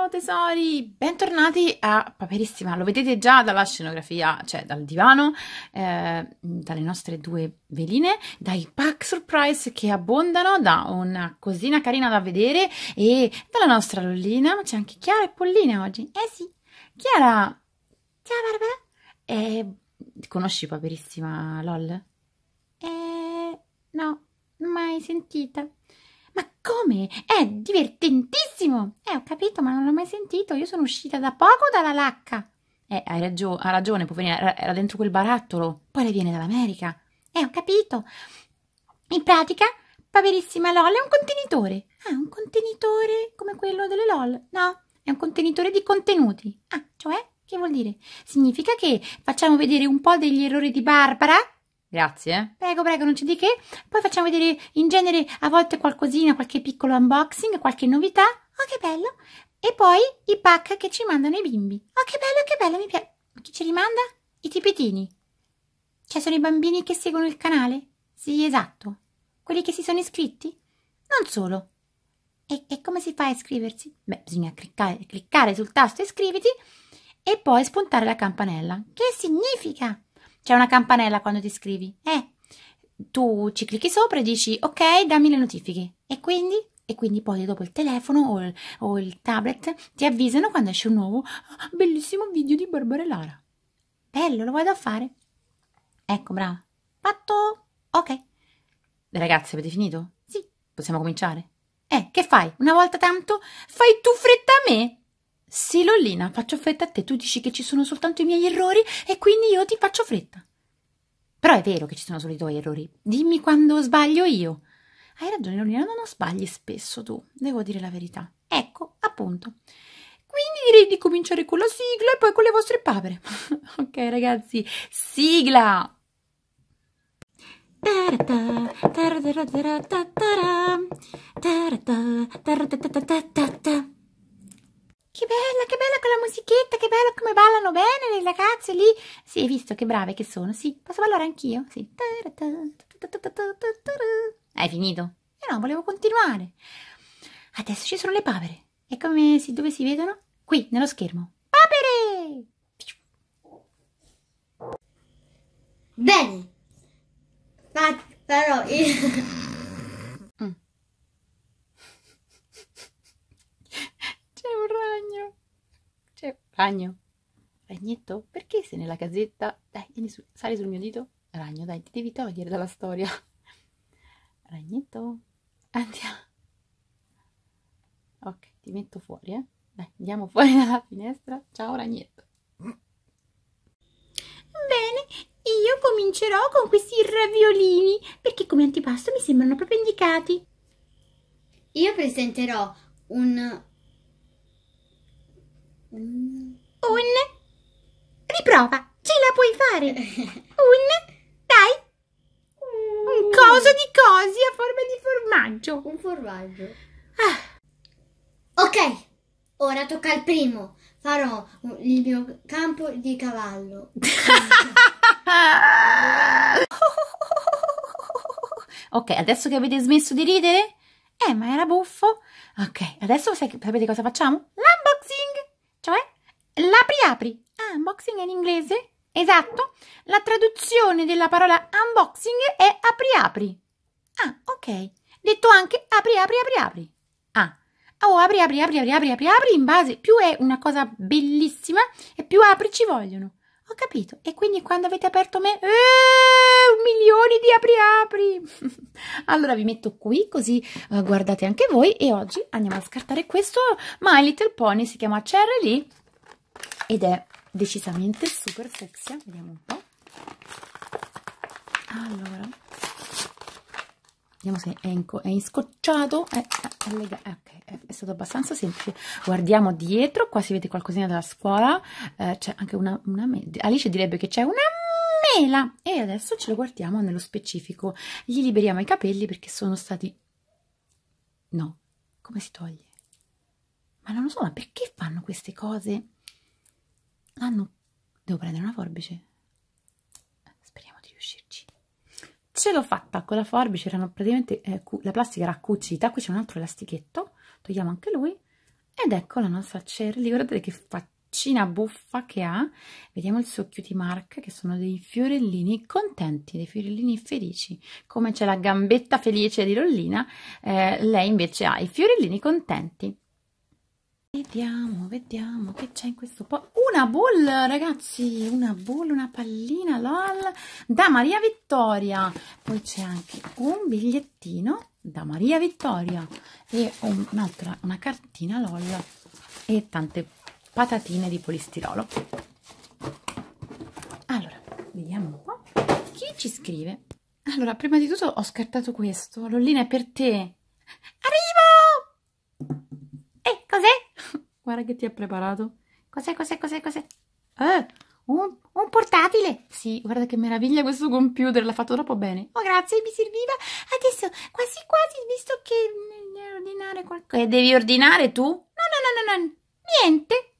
Ciao tesori, bentornati a Paperissima. Lo vedete già dalla scenografia, cioè dal divano, eh, dalle nostre due veline, dai pack surprise che abbondano, da una cosina carina da vedere e dalla nostra lollina. Ma C'è anche Chiara e Pollina oggi. Eh sì, Chiara! Ciao Barbara! Eh, conosci Paperissima LOL? Eh, no, mai sentita. Ma come? È divertentissimo! Eh, ho capito, ma non l'ho mai sentito. Io sono uscita da poco dalla lacca. Eh, hai raggio- ha ragione, poverina, era, dentro quel barattolo. Poi lei viene dall'America. Eh, ho capito. In pratica, poverissima LOL è un contenitore. Ah, un contenitore come quello delle LOL? No, è un contenitore di contenuti. Ah, cioè, che vuol dire? Significa che facciamo vedere un po' degli errori di Barbara Grazie. Prego, prego, non c'è di che. Poi facciamo vedere in genere a volte qualcosina, qualche piccolo unboxing, qualche novità. Oh, che bello! E poi i pack che ci mandano i bimbi. Oh, che bello, che bello, mi piace. Chi ce li manda? I tipitini. Cioè, sono i bambini che seguono il canale? Sì, esatto. Quelli che si sono iscritti? Non solo. E, e come si fa a iscriversi? Beh, bisogna cliccare, cliccare sul tasto iscriviti e poi spuntare la campanella. Che significa? C'è una campanella quando ti scrivi. Eh, tu ci clicchi sopra e dici ok, dammi le notifiche. E quindi? E quindi poi dopo il telefono o il, o il tablet ti avvisano quando esce un nuovo ah, bellissimo video di Barbara e Lara. Bello, lo vado a fare. Ecco, brava. Fatto? Ok. Ragazzi, avete finito? Sì, possiamo cominciare. Eh, che fai? Una volta tanto fai tu fretta a me? Sì, Lollina, faccio fretta a te. Tu dici che ci sono soltanto i miei errori e quindi io ti faccio fretta. Però è vero che ci sono solo i tuoi errori. Dimmi quando sbaglio io. Hai ragione, Lollina, non sbagli spesso tu, devo dire la verità. Ecco, appunto. Quindi direi di cominciare con la sigla e poi con le vostre papere. ok, ragazzi, sigla! Tarata, che bella, che bella quella musichetta, che bello come ballano bene le ragazze lì. Sì, hai visto che brave che sono? Sì, posso ballare anch'io? Sì. Hai finito? Eh no, volevo continuare. Adesso ci sono le papere. E come si, dove si vedono? Qui, nello schermo. Papere! Bene. Ma, però io... C'è un ragno. C'è ragno. Ragnetto, perché sei nella casetta? Dai, vieni su, sali sul mio dito. Ragno, dai, ti devi togliere dalla storia. Ragnetto, andiamo. Ok, ti metto fuori, eh. Dai, andiamo fuori dalla finestra. Ciao, ragnetto. Bene, io comincerò con questi raviolini, perché come antipasto mi sembrano proprio indicati. Io presenterò un un... Riprova, ce la puoi fare. Un... Dai. Un coso di cosi a forma di formaggio. Un formaggio. Ah. Ok, ora tocca al primo. Farò il mio campo di cavallo. ok, adesso che avete smesso di ridere? Eh, ma era buffo. Ok, adesso sapete cosa facciamo? La L'apri apri. Ah, unboxing è in inglese? Esatto. La traduzione della parola unboxing è apri apri. Ah, ok. Detto anche apri apri apri apri. Ah. Oh, apri apri apri apri apri apri apri in base più è una cosa bellissima e più apri ci vogliono. Ho capito. E quindi quando avete aperto me eh, milioni di apri apri. allora vi metto qui così eh, guardate anche voi e oggi andiamo a scartare questo My Little Pony si chiama Cherry Lee ed è decisamente super sexy vediamo un po' allora vediamo se è, in è inscocciato è, è, è, eh, okay, è, è stato abbastanza semplice guardiamo dietro qua si vede qualcosina della scuola eh, c'è anche una, una Alice direbbe che c'è una mela e adesso ce lo guardiamo nello specifico gli liberiamo i capelli perché sono stati no come si toglie ma non lo so ma perché fanno queste cose Ah no, devo prendere una forbice. Speriamo di riuscirci. Ce l'ho fatta con la forbice, erano praticamente eh, la plastica era cucita. Qui c'è un altro elastichetto, togliamo anche lui. Ed ecco la nostra Cherry, guardate che faccina buffa che ha. Vediamo il suo cutie mark, che sono dei fiorellini contenti, dei fiorellini felici. Come c'è la gambetta felice di Rollina, eh, lei invece ha i fiorellini contenti. Vediamo, vediamo che c'è in questo po'. Una ball, ragazzi, una ball, una pallina, lol, da Maria Vittoria. Poi c'è anche un bigliettino da Maria Vittoria e un'altra, una cartina lol e tante patatine di polistirolo. Allora, vediamo un po' chi ci scrive. Allora, prima di tutto ho scartato questo. Lollina è per te. Arrivo! Cos'è? Guarda che ti ha preparato. Cos'è, cos'è, cos'è, cos'è? Eh, un, un, portatile! Sì, guarda che meraviglia questo computer, l'ha fatto troppo bene. Oh, grazie, mi serviva. Adesso, quasi quasi, visto che devi ordinare qualcosa. E devi ordinare tu? No, no, no, no, no, niente.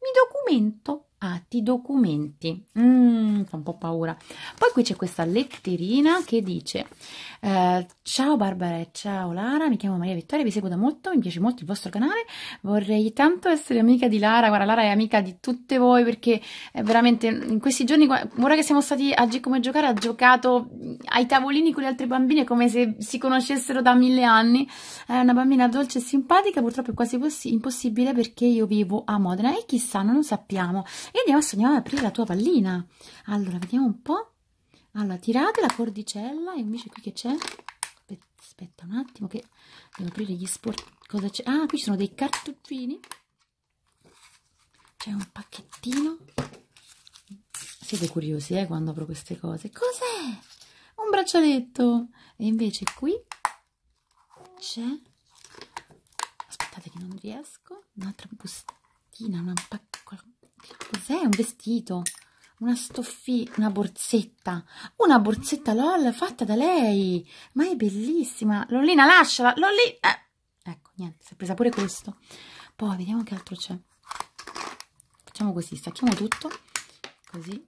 Mi documento. Ah, ti documenti. Mmm, fa un po' paura. Poi qui c'è questa letterina che dice eh, ciao Barbara e ciao Lara, mi chiamo Maria Vittoria, vi seguo da molto, mi piace molto il vostro canale, vorrei tanto essere amica di Lara, guarda Lara è amica di tutte voi perché è veramente in questi giorni, ora che siamo stati a G come giocare, ha giocato ai tavolini con le altre bambine come se si conoscessero da mille anni, è una bambina dolce e simpatica, purtroppo è quasi impossibile perché io vivo a Modena e chissà, non lo sappiamo. E adesso andiamo ad aprire la tua pallina. Allora, vediamo un po'. Allora, tirate la cordicella e invece qui che c'è? Aspetta un attimo che devo aprire gli sport. Cosa c'è? Ah, qui ci sono dei cartuccini. C'è un pacchettino. Siete curiosi, eh, quando apro queste cose. Cos'è? Un braccialetto. E invece qui c'è... Aspettate che non riesco. Un'altra bustina, una pacca... Cos'è? Un vestito una stoffina, una borsetta, una borsetta LOL fatta da lei, ma è bellissima, Lollina lasciala, Lollina, eh. ecco niente, si è presa pure questo, poi vediamo che altro c'è, facciamo così, stacchiamo tutto, così,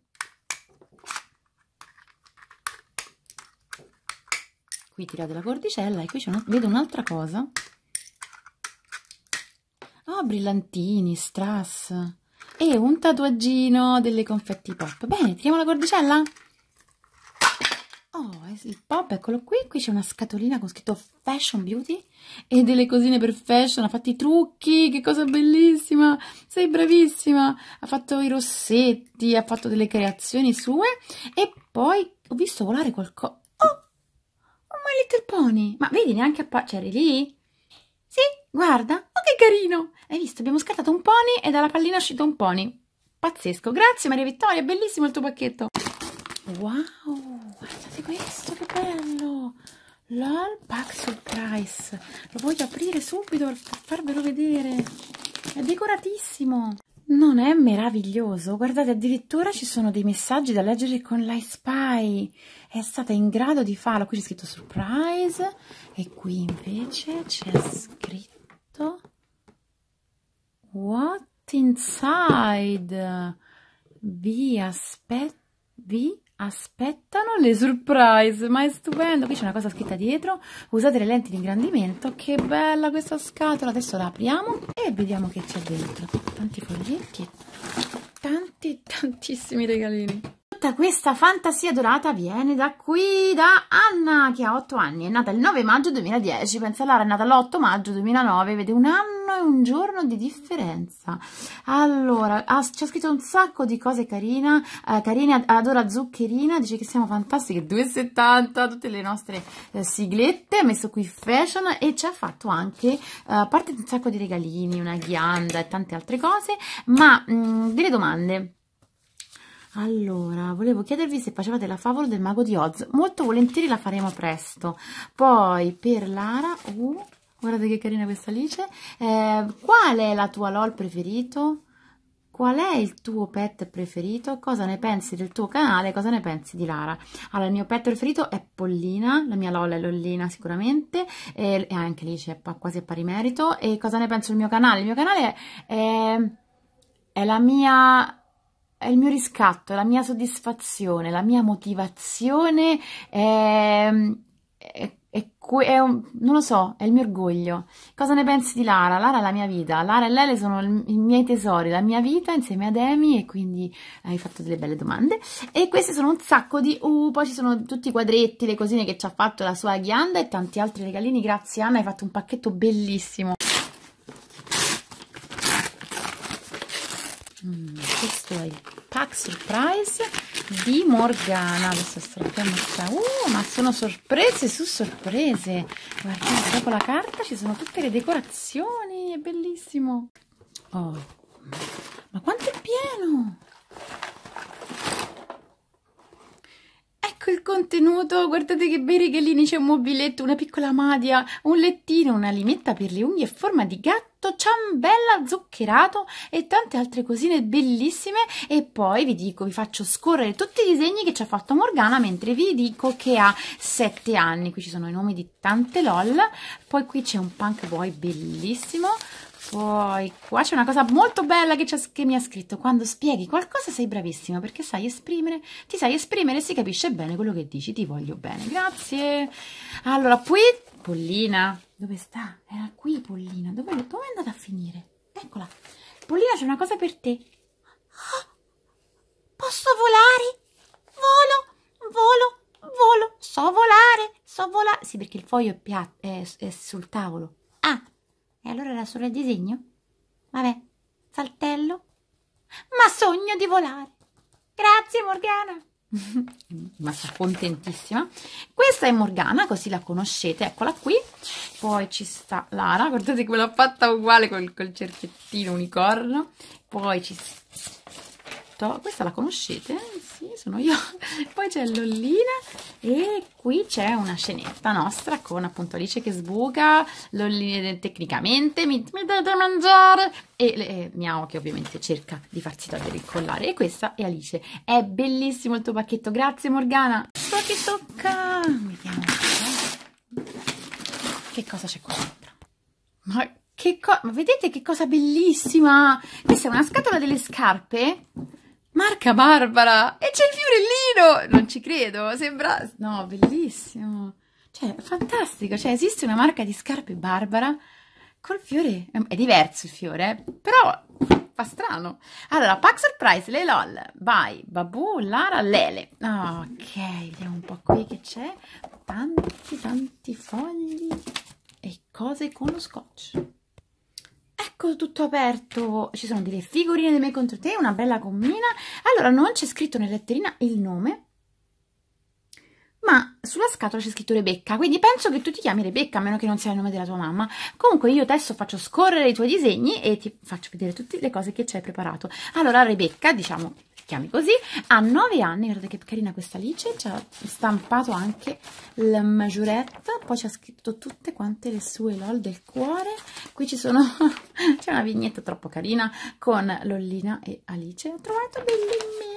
qui tirate la cordicella e qui una, vedo un'altra cosa, oh brillantini, strass, e un tatuaggino delle confetti pop. Bene, tiriamo la cordicella. Oh, eh il pop, eccolo qui. Qui c'è una scatolina con scritto Fashion Beauty e delle cosine per fashion. Ha fatto i trucchi, che cosa bellissima. Sei bravissima. Ha fatto i rossetti, ha fatto delle creazioni sue. E poi ho visto volare qualcosa. Oh, un My Little Pony. Ma vedi, neanche a... C'eri lì? Sì, Guarda, oh che carino! Hai visto, abbiamo scattato un pony e dalla pallina è uscito un pony. Pazzesco, grazie Maria Vittoria, bellissimo il tuo pacchetto. Wow, guardate questo, che bello! LOL Pack Surprise. Lo voglio aprire subito per farvelo vedere. È decoratissimo. Non è meraviglioso? Guardate, addirittura ci sono dei messaggi da leggere con l'iSpy. È stata in grado di farlo. Qui c'è scritto surprise e qui invece c'è scritto What inside? Vi, aspe vi aspettano le surprise, ma è stupendo. Qui c'è una cosa scritta dietro. Usate le lenti di ingrandimento. Che bella questa scatola. Adesso la apriamo e vediamo che c'è dentro. Tanti foglietti, tanti, tantissimi regalini. Tutta questa fantasia dorata viene da qui, da Anna, che ha 8 anni, è nata il 9 maggio 2010, pensa Lara, è nata l'8 maggio 2009, vede un anno e un giorno di differenza. Allora, ha, ci ha scritto un sacco di cose carina, eh, carine, adora zuccherina, dice che siamo fantastiche, 2,70, tutte le nostre eh, siglette, ha messo qui fashion e ci ha fatto anche, eh, a parte un sacco di regalini, una ghianda e tante altre cose, ma mh, mm, delle domande allora volevo chiedervi se facevate la favola del mago di Oz molto volentieri la faremo presto poi per Lara uh, guardate che carina questa Alice eh, qual è la tua LOL preferito? Qual è il tuo pet preferito? Cosa ne pensi del tuo canale? Cosa ne pensi di Lara? Allora, il mio pet preferito è Pollina, la mia Lola è Lollina sicuramente, e, e anche lì c'è quasi a pari merito. E cosa ne penso del mio canale? Il mio canale è, è la mia è il mio riscatto, la mia soddisfazione, la mia motivazione, ehm, è, è, è un, non lo so, è il mio orgoglio. Cosa ne pensi di Lara? Lara è la mia vita, Lara e Lele sono i miei tesori, la mia vita insieme ad Amy e quindi hai fatto delle belle domande. E queste sono un sacco di... Uh, poi ci sono tutti i quadretti, le cosine che ci ha fatto la sua ghianda e tanti altri regalini. Grazie Anna, hai fatto un pacchetto bellissimo. Mm, questo è il pack surprise di Morgana adesso strappiamo qua uh, oh, ma sono sorprese su sorprese guardate dopo la carta ci sono tutte le decorazioni è bellissimo oh, ma quanto è pieno il contenuto, guardate che bei regalini, c'è un mobiletto, una piccola madia, un lettino, una limetta per le unghie a forma di gatto, ciambella zuccherato e tante altre cosine bellissime e poi vi dico, vi faccio scorrere tutti i disegni che ci ha fatto Morgana mentre vi dico che ha 7 anni, qui ci sono i nomi di tante lol, poi qui c'è un punk boy bellissimo, poi qua c'è una cosa molto bella che, che, mi ha scritto, quando spieghi qualcosa sei bravissima perché sai esprimere, ti sai esprimere e si capisce bene quello che dici, ti voglio bene, grazie. Allora, qui, Pollina, dove sta? Era qui Pollina, dove, dove è andata a finire? Eccola, Pollina c'è una cosa per te. Ah! posso volare? Volo, volo, volo, so volare, so volare. Sì, perché il foglio è, è, è sul tavolo e allora era solo il disegno? Vabbè, saltello. Ma sogno di volare. Grazie Morgana. Ma sono contentissima. Questa è Morgana, così la conoscete, eccola qui. Poi ci sta Lara, guardate come l'ha fatta uguale col, col cerchiettino unicorno. Poi ci sta fatto certo, questa la conoscete? sì sono io poi c'è l'ollina e qui c'è una scenetta nostra con appunto Alice che sbuca l'ollina tecnicamente mi, mi date mangiare e, e Miao che ovviamente cerca di farsi togliere il collare e questa è Alice è bellissimo il tuo pacchetto grazie Morgana so che tocca vediamo che cosa c'è qua dentro ma che cosa? vedete che cosa bellissima! Questa è una scatola delle scarpe Marca Barbara! E c'è il fiorellino! Non ci credo, sembra... No, bellissimo! Cioè, fantastico! Cioè, esiste una marca di scarpe Barbara col fiore... Ehm, è diverso il fiore, eh, però fa strano. Allora, pack surprise, le lol, by Babu, Lara, Lele. ok, vediamo un po' qui che c'è. Tanti, tanti fogli e cose con lo scotch. Ecco tutto aperto, ci sono delle figurine di me contro te, una bella commina. Allora, non c'è scritto nella letterina il nome, ma sulla scatola c'è scritto Rebecca, quindi penso che tu ti chiami Rebecca, a meno che non sia il nome della tua mamma. Comunque io adesso faccio scorrere i tuoi disegni e ti faccio vedere tutte le cose che ci hai preparato. Allora, Rebecca, diciamo, chiami così, ha 9 anni, guardate che carina questa Alice, ci ha stampato anche la maggioretta, poi ci ha scritto tutte quante le sue LOL del cuore, qui ci sono, c'è una vignetta troppo carina con Lollina e Alice, ho trovato bellissima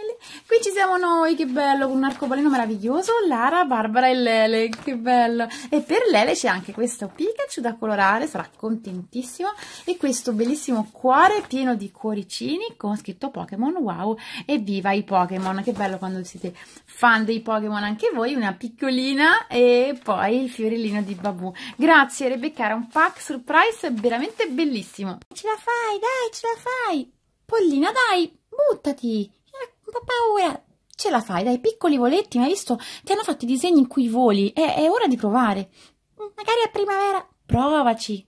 Qui ci siamo noi, che bello, con un arcobaleno meraviglioso, Lara, Barbara e Lele, che bello. E per Lele c'è anche questo Pikachu da colorare, sarà contentissimo. E questo bellissimo cuore pieno di cuoricini con scritto Pokémon Wow e viva i Pokémon. Che bello quando siete fan dei Pokémon anche voi, una piccolina e poi il fiorellino di Babù, Grazie Rebecca, era un pack surprise veramente bellissimo. Ce la fai, dai, ce la fai! Pollina, dai, buttati! po' paura. Ce la fai, dai piccoli voletti, ma hai visto? Ti hanno fatto i disegni in cui voli, è, è ora di provare. Mm, magari a primavera, provaci.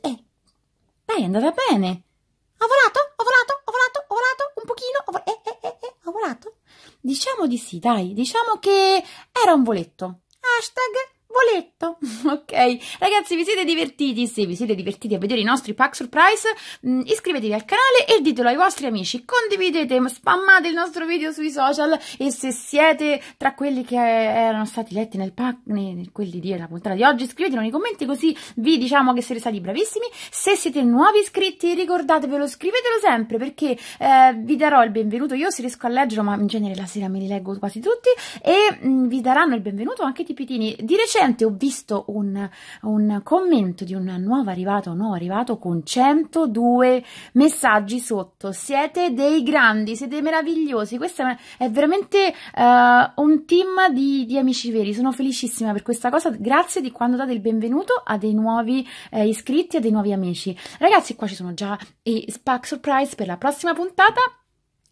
Eh. dai, è andata bene. Ho volato, ho volato, ho volato, ho volato un pochino, ho, volato, eh, eh, eh, eh, ho volato. Diciamo di sì, dai, diciamo che era un voletto. Hashtag voletto, ok? Ragazzi, vi siete divertiti? Se vi siete divertiti a vedere i nostri pack surprise, mm, iscrivetevi al canale e ditelo ai vostri amici, condividete, spammate il nostro video sui social e se siete tra quelli che erano stati letti nel pack, quelli della puntata di oggi, scrivetelo nei commenti così vi diciamo che siete stati bravissimi. Se siete nuovi iscritti, ricordatevelo, scrivetelo sempre perché eh, vi darò il benvenuto, io se riesco a leggerlo, ma in genere la sera me li leggo quasi tutti e mh, mm, vi daranno il benvenuto anche i tipitini. Di recente recente ho visto un, un commento di un nuovo arrivato, no, arrivato con 102 messaggi sotto. Siete dei grandi, siete meravigliosi. Questa è veramente uh, un team di, di, amici veri. Sono felicissima per questa cosa. Grazie di quando date il benvenuto a dei nuovi eh, iscritti, a dei nuovi amici. Ragazzi, qua ci sono già i Spack Surprise per la prossima puntata.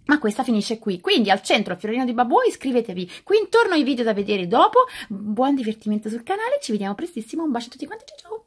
Ma questa finisce qui, quindi al centro al fiorino di Babbo iscrivetevi, qui intorno ai video da vedere dopo, buon divertimento sul canale, ci vediamo prestissimo, un bacio a tutti quanti, ciao ciao!